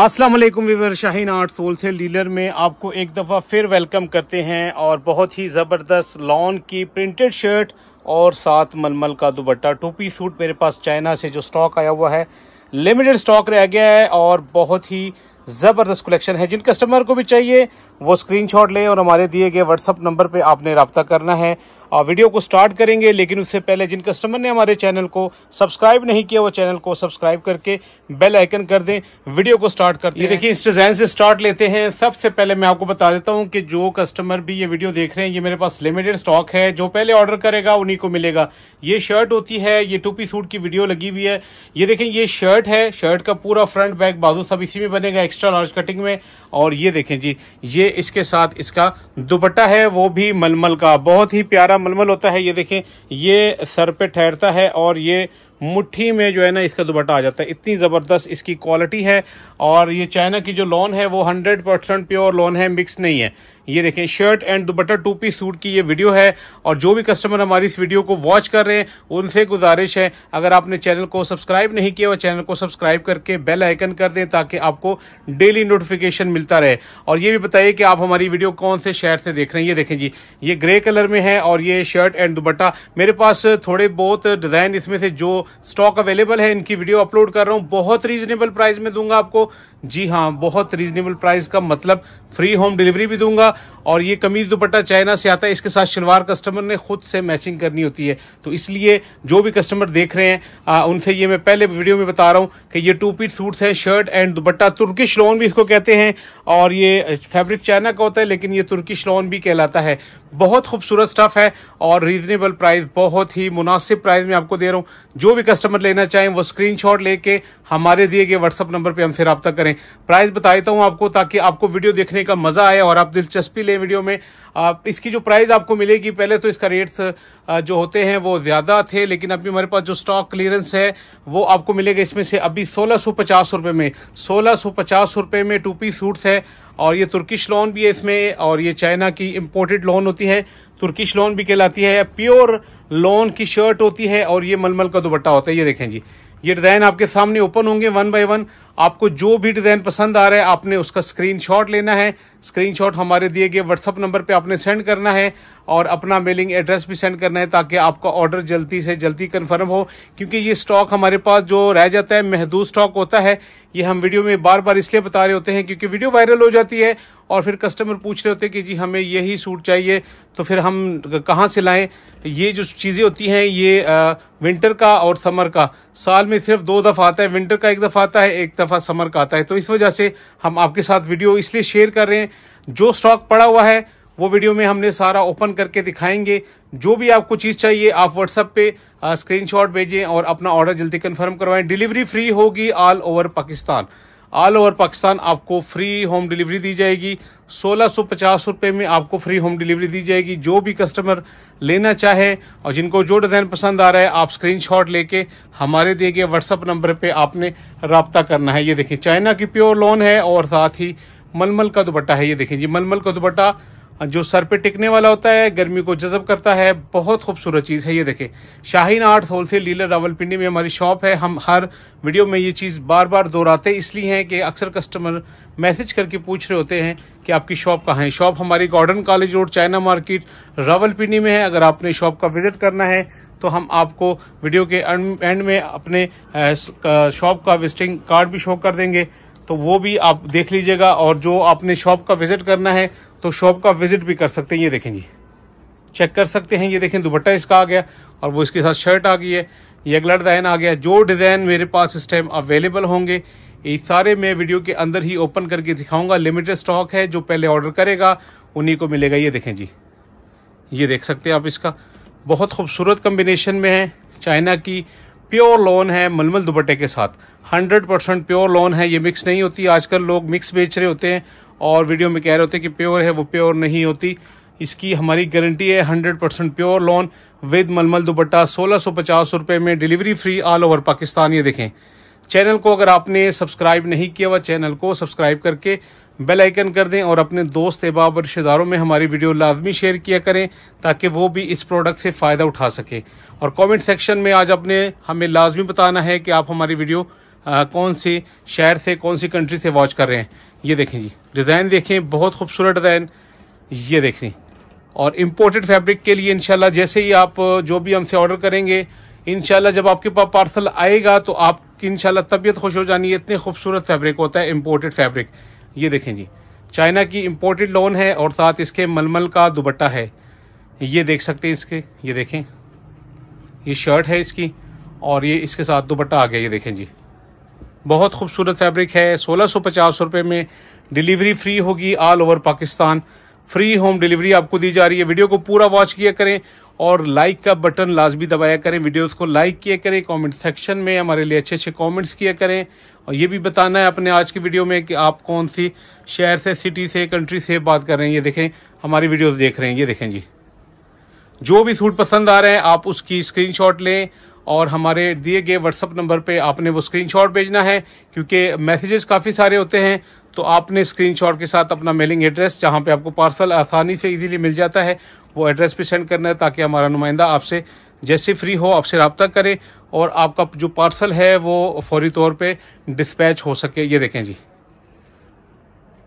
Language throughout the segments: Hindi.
असलम विवर शाहीन आर्ट होलसेल डीलर में आपको एक दफ़ा फिर वेलकम करते हैं और बहुत ही ज़बरदस्त लॉन की प्रिंटेड शर्ट और साथ मलमल का दुबट्टा टोपी सूट मेरे पास चाइना से जो स्टॉक आया हुआ है लिमिटेड स्टॉक रह गया है और बहुत ही ज़बरदस्त कलेक्शन है जिन कस्टमर को भी चाहिए वो स्क्रीनशॉट ले और हमारे दिए गए व्हाट्सअप नंबर पर आपने रबता करना है वीडियो को स्टार्ट करेंगे लेकिन उससे पहले जिन कस्टमर ने हमारे चैनल को सब्सक्राइब नहीं किया वो चैनल को सब्सक्राइब करके बेल आइकन कर दें वीडियो को स्टार्ट कर ये देखिए इस डिज़ाइन से स्टार्ट लेते हैं सबसे पहले मैं आपको बता देता हूँ कि जो कस्टमर भी ये वीडियो देख रहे हैं ये मेरे पास लिमिटेड स्टॉक है जो पहले ऑर्डर करेगा उन्हीं को मिलेगा ये शर्ट होती है ये टोपी सूट की वीडियो लगी हुई है ये देखें ये शर्ट है शर्ट का पूरा फ्रंट बैक बाजू सब इसी में बनेगा एक्स्ट्रा लार्ज कटिंग में और ये देखें जी ये इसके साथ इसका दुपट्टा है वो भी मलमल का बहुत ही प्यारा मलमल होता है ये देखें ये सर पे ठहरता है और ये मुट्ठी में जो है ना इसका दुपट्टा आ जाता है इतनी ज़बरदस्त इसकी क्वालिटी है और ये चाइना की जो लॉन है वो हंड्रेड परसेंट प्योर लॉन है मिक्स नहीं है ये देखें shirt and dupatta two piece suit की ये वीडियो है और जो भी कस्टमर हमारी इस वीडियो को वॉच कर रहे हैं उनसे गुजारिश है अगर आपने चैनल को सब्सक्राइब नहीं किया और चैनल को सब्सक्राइब करके बेल आइकन कर दें ताकि आपको डेली नोटिफिकेशन मिलता रहे और ये भी बताइए कि आप हमारी वीडियो कौन से शहर से देख रहे हैं ये देखें जी ये ग्रे कलर में है और ये शर्ट एंड दुपट्टा मेरे पास थोड़े बहुत डिज़ाइन इसमें से जो स्टॉक अवेलेबल है इनकी वीडियो अपलोड कर रहा हूँ बहुत रीजनेबल प्राइस में दूंगा आपको जी हाँ बहुत रीजनेबल प्राइस का मतलब फ्री होम डिलीवरी भी दूंगा होगा और ये कमीज दुपट्टा चाइना से आता है इसके साथ शलवार कस्टमर ने खुद से मैचिंग करनी होती है तो इसलिए जो भी कस्टमर देख रहे हैं आ, उनसे ये मैं पहले वीडियो में बता रहा हूँ कि ये टू पीट सूट्स हैं shirt and dupatta Turkish lawn भी इसको कहते हैं और ये फैब्रिक चाइना का होता है लेकिन ये तुर्किश लॉन भी कहलाता है बहुत खूबसूरत स्टफ़ है और रीजनेबल प्राइस बहुत ही मुनासिब प्राइस में आपको दे रहा हूँ जो भी कस्टमर लेना चाहें वो स्क्रीन लेके हमारे दिए गए व्हाट्सअप नंबर पर हमसे रबता करें प्राइस बता देता हूँ आपको ताकि आपको वीडियो देखने का मज़ा आए और आप दिलचस्प दिलचस्पी लें वीडियो में आप इसकी जो प्राइस आपको मिलेगी पहले तो इसका रेट जो होते हैं वो ज़्यादा थे लेकिन अभी हमारे पास जो स्टॉक क्लियरेंस है वो आपको मिलेगा इसमें से अभी सोलह सौ पचास रुपये में सोलह सौ पचास रुपये में टू पी सूट्स है और ये तुर्किश लोन भी है इसमें और ये चाइना की इम्पोर्टेड लोन होती है तुर्किश लोन भी कहलाती है प्योर लोन की शर्ट होती है और ये मलमल का दुपट्टा होता है ये देखें जी ये डिजाइन आपके सामने ओपन होंगे वन बाय वन आपको जो भी डिजाइन पसंद आ रहा है आपने उसका स्क्रीनशॉट लेना है स्क्रीनशॉट हमारे दिए गए व्हाट्सअप नंबर पे आपने सेंड करना है और अपना मेलिंग एड्रेस भी सेंड करना है ताकि आपका ऑर्डर जल्दी से जल्दी कन्फर्म हो क्योंकि ये स्टॉक हमारे पास जो रह जाता है महदूद स्टॉक होता है ये हम वीडियो में बार बार इसलिए बता रहे होते हैं क्योंकि वीडियो वायरल हो जाती है और फिर कस्टमर पूछ रहे होते कि जी हमें यही सूट चाहिए तो फिर हम कहाँ से लाएं ये जो चीज़ें होती हैं ये आ, विंटर का और समर का साल में सिर्फ दो दफ़ा आता है विंटर का एक दफ़ा आता है एक दफ़ा समर का आता है तो इस वजह से हम आपके साथ वीडियो इसलिए शेयर कर रहे हैं जो स्टॉक पड़ा हुआ है वो वीडियो में हमने सारा ओपन करके दिखाएंगे जो भी आपको चीज़ चाहिए आप व्हाट्सअप पे स्क्रीनशॉट भेजें और अपना ऑर्डर जल्दी कंफर्म करवाएं डिलीवरी फ्री होगी all over Pakistan all over Pakistan आपको फ्री होम डिलीवरी दी जाएगी सोलह सौ पचास रुपये में आपको फ्री होम डिलीवरी दी जाएगी जो भी कस्टमर लेना चाहे और जिनको जो डिज़ाइन पसंद आ रहा है आप स्क्रीनशॉट लेके हमारे दिए गए व्हाट्सअप नंबर पे आपने रबता करना है ये देखें चाइना की प्योर लोन है और साथ ही मलमल का दुपट्टा है ये देखें जी मलमल का दुपट्टा जो सर पे टिकने वाला होता है गर्मी को जजब करता है बहुत खूबसूरत चीज़ है ये देखें Shaheen art wholesale dealer Rawalpindi में हमारी शॉप है हम हर वीडियो में ये चीज़ बार बार दोहराते इसलिए हैं कि अक्सर कस्टमर मैसेज करके पूछ रहे होते हैं कि आपकी शॉप कहाँ है शॉप हमारी Gordon college road China market Rawalpindi में है अगर आपने शॉप का विजिट करना है तो हम आपको वीडियो के एंड में अपने शॉप का विजिटिंग कार्ड भी शो कर देंगे तो वो भी आप देख लीजिएगा और जो आपने शॉप का विजिट करना है तो शॉप का विजिट भी कर सकते हैं ये देखें जी चेक कर सकते हैं ये देखें दुपट्टा इसका आ गया और वो इसके साथ शर्ट आ गई है ये अगला डिज़ाइन आ गया जो डिज़ाइन मेरे पास इस टाइम अवेलेबल होंगे ये सारे मैं वीडियो के अंदर ही ओपन करके दिखाऊंगा लिमिटेड स्टॉक है जो पहले ऑर्डर करेगा उन्हीं को मिलेगा ये देखें जी ये देख सकते हैं आप इसका बहुत खूबसूरत कम्बिनेशन में है चाइना की प्योर लोन है मलमल दुपट्टे के साथ 100 परसेंट प्योर लोन है ये मिक्स नहीं होती आजकल लोग मिक्स बेच रहे होते हैं और वीडियो में कह रहे होते कि प्योर है वो प्योर नहीं होती इसकी हमारी गारंटी है 100 परसेंट प्योर लोन विद मलमल दुपट्टा सोलह सौ पचास रुपये में delivery free all over Pakistan ये देखें चैनल को अगर आपने सब्सक्राइब नहीं किया हुआ चैनल को सब्सक्राइब करके बेल आइकन कर दें और अपने दोस्त अहबाब और रिश्तेदारों में हमारी वीडियो लाजमी शेयर किया करें ताकि वो भी इस प्रोडक्ट से फ़ायदा उठा सके और कमेंट सेक्शन में आज अपने हमें लाजमी बताना है कि आप हमारी वीडियो आ, कौन से शहर से कौन सी कंट्री से वॉच कर रहे हैं ये देखें जी डिज़ाइन देखें बहुत खूबसूरत डिज़ाइन ये देखें और इम्पोर्टेड फैब्रिक के लिए इनशाला जैसे ही आप जो भी हमसे ऑर्डर करेंगे इनशाला जब आपके पास पार्सल आएगा तो आप इनशाला तबीयत खुश हो जानी है इतने खूबसूरत फैब्रिक होता है इम्पोर्टेड फैब्रिक ये देखें जी चाइना की इम्पोर्टेड लोन है और साथ इसके मलमल का दुबट्टा है ये देख सकते हैं इसके ये देखें ये शर्ट है इसकी और ये इसके साथ दुबट्टा आ गया ये देखें जी बहुत खूबसूरत फैब्रिक है सोलह सौ पचास रुपये में डिलीवरी फ्री होगी all over Pakistan free home delivery आपको दी जा रही है वीडियो को पूरा वॉच किया करें और लाइक का बटन लाजमी दबाया करें वीडियोस को लाइक किया करें कमेंट सेक्शन में हमारे लिए अच्छे अच्छे कमेंट्स किया करें और ये भी बताना है अपने आज की वीडियो में कि आप कौन सी शहर से सिटी से कंट्री से बात कर रहे हैं ये देखें हमारी वीडियोज देख रहे हैं ये देखें जी जो भी सूट पसंद आ रहे हैं आप उसकी स्क्रीन लें और हमारे दिए गए व्हाट्सअप नंबर पे आपने वो स्क्रीनशॉट भेजना है क्योंकि मैसेजेस काफ़ी सारे होते हैं तो आपने स्क्रीनशॉट के साथ अपना मेलिंग एड्रेस जहाँ पे आपको पार्सल आसानी से इजीली मिल जाता है वो एड्रेस पे सेंड करना है ताकि हमारा नुमाइंदा आपसे जैसे फ्री हो आपसे रबता करे और आपका जो पार्सल है वो फौरी तौर पर डिस्पैच हो सके ये देखें जी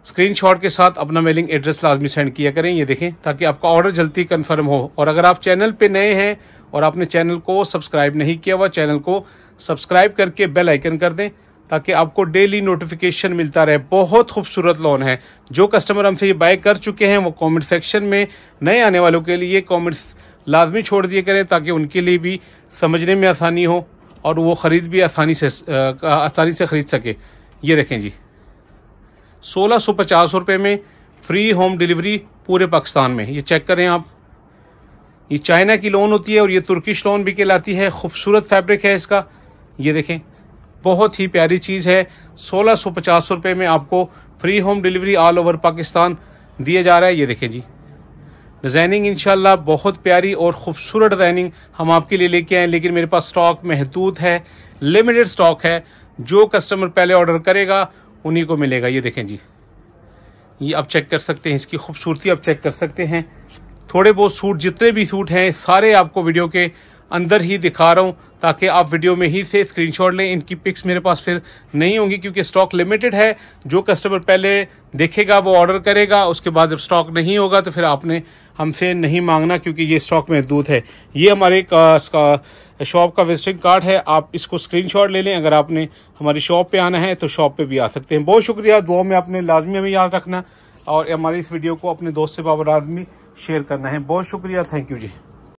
स्क्रीनशॉट के साथ अपना मेलिंग एड्रेस लाजमी सेंड किया करें ये देखें ताकि आपका ऑर्डर जल्दी कन्फर्म हो और अगर आप चैनल पे नए हैं और आपने चैनल को सब्सक्राइब नहीं किया हुआ चैनल को सब्सक्राइब करके बेल आइकन कर दें ताकि आपको डेली नोटिफिकेशन मिलता रहे बहुत खूबसूरत लोन है जो कस्टमर हमसे ये बाय कर चुके हैं वो कमेंट सेक्शन में नए आने वालों के लिए कमेंट्स लाजमी छोड़ दिए करें ताकि उनके लिए भी समझने में आसानी हो और वो ख़रीद भी आसानी से आसानी से ख़रीद सके ये देखें जी सोलह सौ पचास रुपये में फ्री होम डिलीवरी पूरे पाकिस्तान में ये चेक करें आप ये चाइना की लोन होती है और ये तुर्किश लोन भी कहलाती है खूबसूरत फैब्रिक है इसका ये देखें बहुत ही प्यारी चीज़ है सोलह सौ पचास रुपये में आपको free home delivery all over Pakistan दिया जा रहा है ये देखें जी डिज़ाइनिंग इन बहुत प्यारी और ख़ूबसूरत डिज़ाइनिंग हम आपके लिए लेके आए लेकिन मेरे पास स्टॉक महदूद है लिमिटेड स्टॉक है जो कस्टमर पहले ऑर्डर करेगा उन्हीं को मिलेगा ये देखें जी ये आप चेक कर सकते हैं इसकी खूबसूरती आप चेक कर सकते हैं थोड़े बहुत सूट जितने भी सूट हैं सारे आपको वीडियो के अंदर ही दिखा रहा हूँ ताकि आप वीडियो में ही से स्क्रीनशॉट लें इनकी पिक्स मेरे पास फिर नहीं होंगी क्योंकि स्टॉक लिमिटेड है जो कस्टमर पहले देखेगा वो ऑर्डर करेगा उसके बाद जब स्टॉक नहीं होगा तो फिर आपने हमसे नहीं मांगना क्योंकि ये स्टॉक महदूद है ये हमारे का, का, शॉप का विजिटिंग कार्ड है आप इसको स्क्रीनशॉट ले लें अगर आपने हमारी शॉप पे आना है तो शॉप पे भी आ सकते हैं बहुत शुक्रिया दुआ में आपने लाजमी हमें याद रखना और हमारी इस वीडियो को अपने दोस्त से बाबर आदमी शेयर करना है बहुत शुक्रिया थैंक यू जी